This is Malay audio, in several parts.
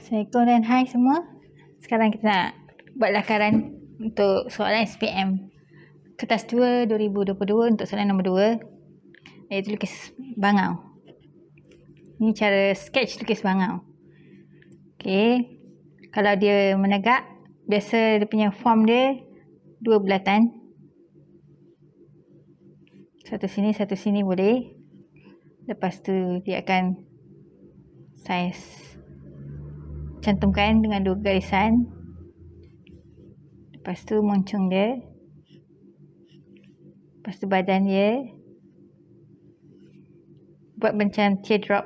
Assalamualaikum dan hai semua. Sekarang kita nak buat lakaran untuk soalan SPM. Kertas 2 2022 untuk soalan nombor 2. Iaitu lukis bangau. Ini cara sketch lukis bangau. Okay. Kalau dia menegak, biasa dia punya form dia dua bulatan. Satu sini, satu sini boleh. Lepas tu dia akan size cantumkan dengan dua garisan. Lepas tu moncong dia. Lepas tu badan dia. Buat macam teardrop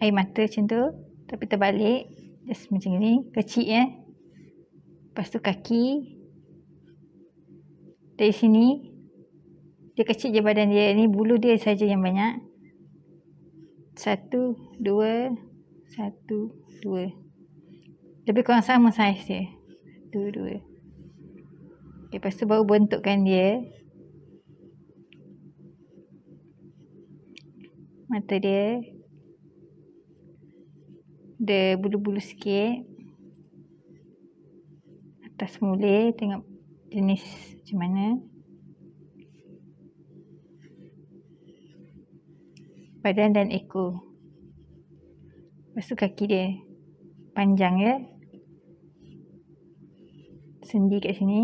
air mata macam tu. Tapi terbalik. Just macam ni. Kecil ya. Lepas tu kaki. Dari sini. Dia kecil je badan dia. Ni bulu dia saja yang banyak. Satu, dua, satu, dua. Lebih kurang sama saiz dia. Dua-dua. Lepas tu baru bentukkan dia. Mata dia. Dia bulu-bulu sikit. Atas mulai tengok jenis macam mana. Badan dan ekor. Lepas tu kaki dia panjang ya. Eh? sendi kat sini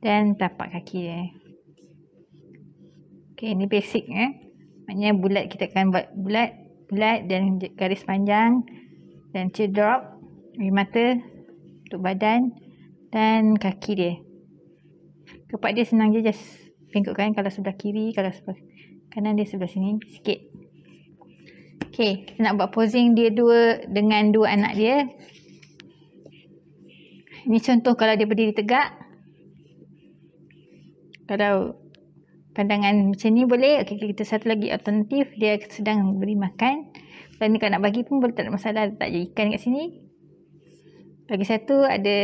dan tapak kaki dia Okay, ini basic eh. Maknanya bulat kita akan buat bulat, bulat dan garis panjang dan teardrop di mata untuk badan dan kaki dia. Kepak dia senang je just bengkokkan kalau sebelah kiri, kalau sebelah kanan dia sebelah sini sikit. Okay, kita nak buat posing dia dua dengan dua anak dia. Ini contoh kalau dia berdiri tegak. Kalau pandangan macam ni boleh. Okey kita satu lagi alternatif dia sedang beri makan. Kalau ni kalau nak bagi pun boleh tak ada masalah tak je ikan kat sini. Bagi satu ada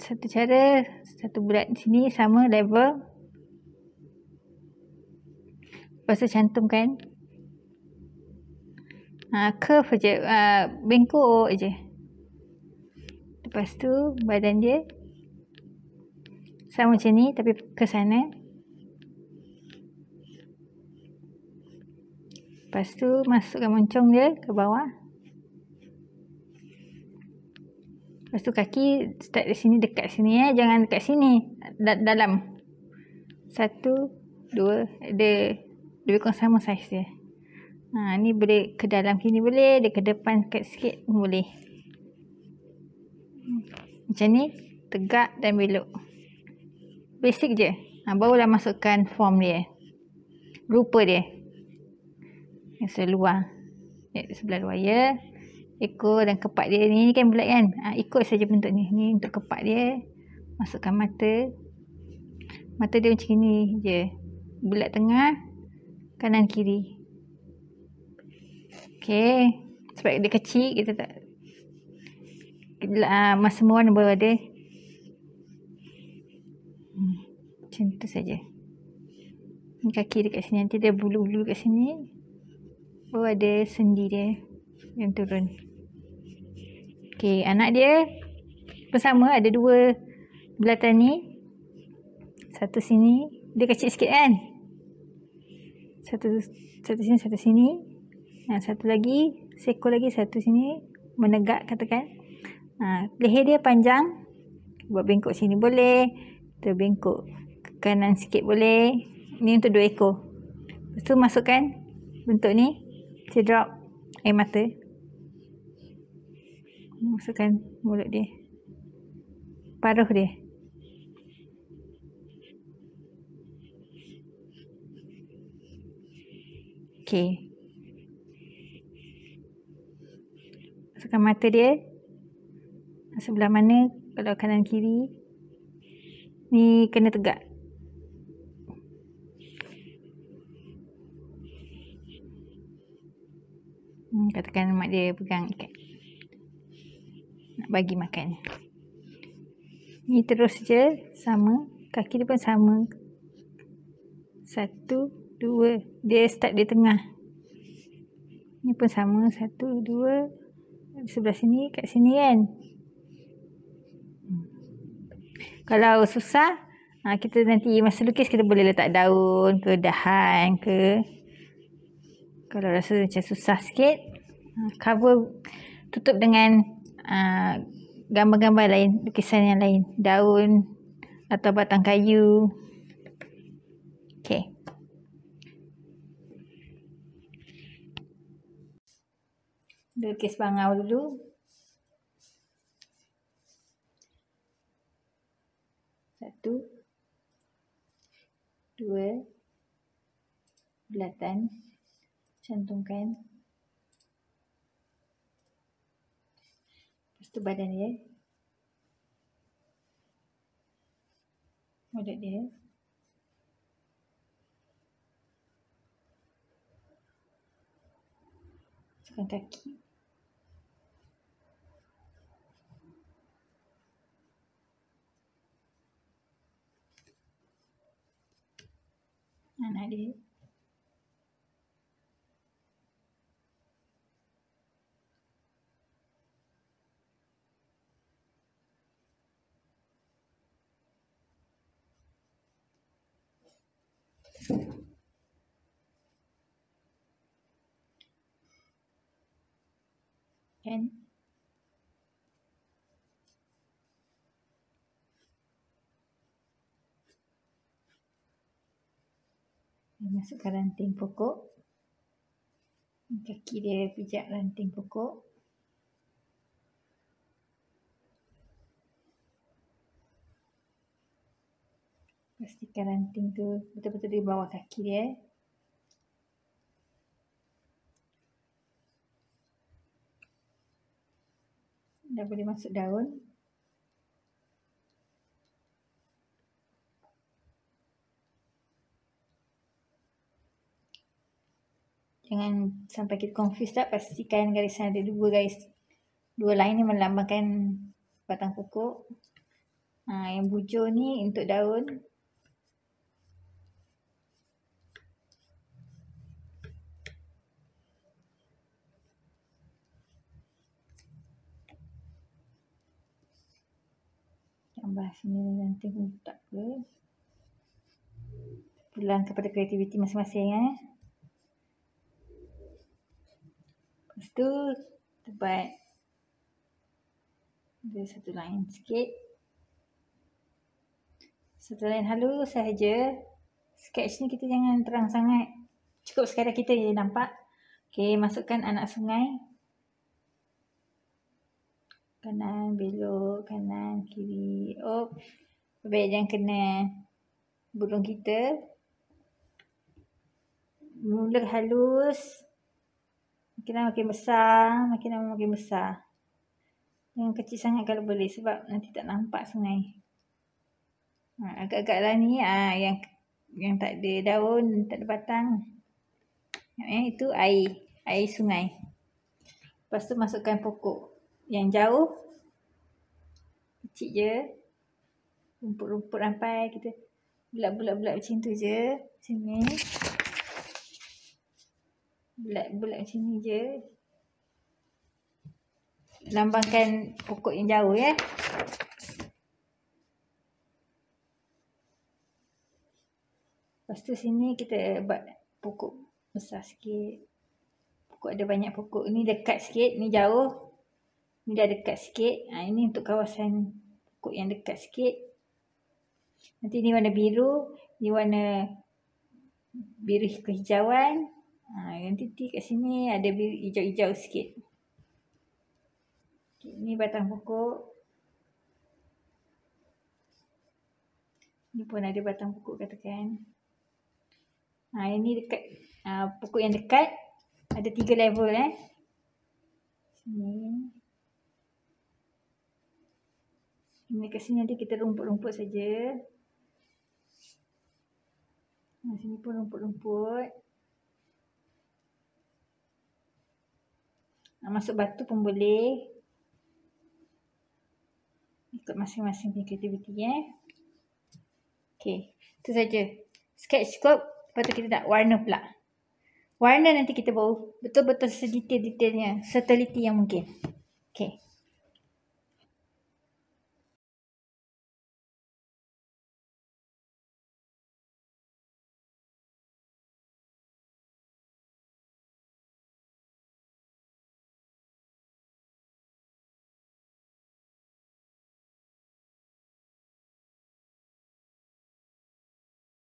satu cara satu bulat di sini sama level. Pasal cantumkan. Ah ha, curve je ah uh, bengkok je. Lepas tu badan dia sama macam ni tapi ke sana. Lepas tu masukkan moncong dia ke bawah. Lepas tu kaki start di sini dekat sini eh. Jangan dekat sini. Da dalam. Satu, dua. Dia lebih kurang sama saiz dia. Ha, ni boleh ke dalam sini boleh. Dia ke depan sikit Boleh macam ni tegak dan belok basic je ha, barulah masukkan form dia rupa dia yang seluar ya, sebelah luar ya ekor dan kepak dia ni, ni kan bulat kan ha, ikut saja bentuk ni ni untuk kepak dia masukkan mata mata dia macam ni je bulat tengah kanan kiri Okay. Sebab dia kecil, kita tak Ah, mas semua nombor ada. Hmm, macam tu saja. Ni kaki dekat sini nanti dia bulu-bulu dekat sini. Oh ada sendi dia yang turun. Okey, anak dia bersama ada dua belatan ni. Satu sini, dia kecil sikit kan? Satu satu sini, satu sini. Yang satu lagi, seko lagi satu sini menegak katakan. Ha, leher dia panjang. Buat bengkok sini boleh. Kita bengkok ke kanan sikit boleh. Ni untuk dua ekor. Lepas tu masukkan bentuk ni. Kita drop air mata. Masukkan mulut dia. Paruh dia. Okay. Masukkan mata dia sebelah mana kalau kanan kiri ni kena tegak hmm, katakan mak dia pegang ikat nak bagi makan ni terus je sama kaki dia pun sama satu dua dia start di tengah ni pun sama satu dua sebelah sini kat sini kan kalau susah ah, kita nanti masa lukis kita boleh letak daun ke dahan ke kalau rasa macam susah sikit ah, cover tutup dengan ah, gambar-gambar lain lukisan yang lain daun atau batang kayu Okay, lukis bangau dulu satu, dua, bulatan, cantumkan. Lepas tu badan dia. Mulut dia. Sekarang kaki. an idea. And masukkan ranting pokok. Kaki dia pijak ranting pokok. Pastikan ranting tu betul-betul di bawah kaki dia. Eh. Dah boleh masuk daun. Jangan sampai kita confuse tak. Pastikan garisan ada dua guys. Dua line ni melambangkan batang pokok. Ha, yang bujur ni untuk daun. Tambah sini nanti pun tak ke. Pulang kepada kreativiti masing-masing eh. Lepas tu tebat dia satu lain sikit. Satu lain halus sahaja. Sketch ni kita jangan terang sangat. Cukup sekadar kita yang nampak. Okey, masukkan anak sungai. Kanan, belok, kanan, kiri. Oh, baik jangan kena burung kita. Mula halus. Makin lama makin besar. Makin lama makin besar. Yang kecil sangat kalau boleh. Sebab nanti tak nampak sungai. Ha, agak agaklah ni. Ha, yang yang tak ada daun. Tak ada batang. Yang itu air. Air sungai. Lepas tu masukkan pokok. Yang jauh. Kecil je. Rumput-rumput sampai kita. Bulat-bulat-bulat macam tu je. Macam ni bulat-bulat macam ni je lambangkan pokok yang jauh ya lepas tu sini kita buat pokok besar sikit pokok ada banyak pokok ni dekat sikit ni jauh ni dah dekat sikit ha, ini untuk kawasan pokok yang dekat sikit nanti ni warna biru ni warna biru kehijauan Ha, identiti kat sini ada hijau-hijau sikit. Okay, ni batang pokok. Ni pun ada batang pokok katakan. Ha, ini dekat ha, pokok yang dekat. Ada tiga level eh. Sini. Ini kat sini nanti kita rumput-rumput saja. Ha, sini pun rumput-rumput. Masuk batu pun boleh. Ikut masing-masing punya kreativiti eh. Okay. Itu saja. Sketch scope. Lepas kita nak warna pula. Warna nanti kita bawa betul-betul sedetail-detailnya. Seteliti yang mungkin. Okay.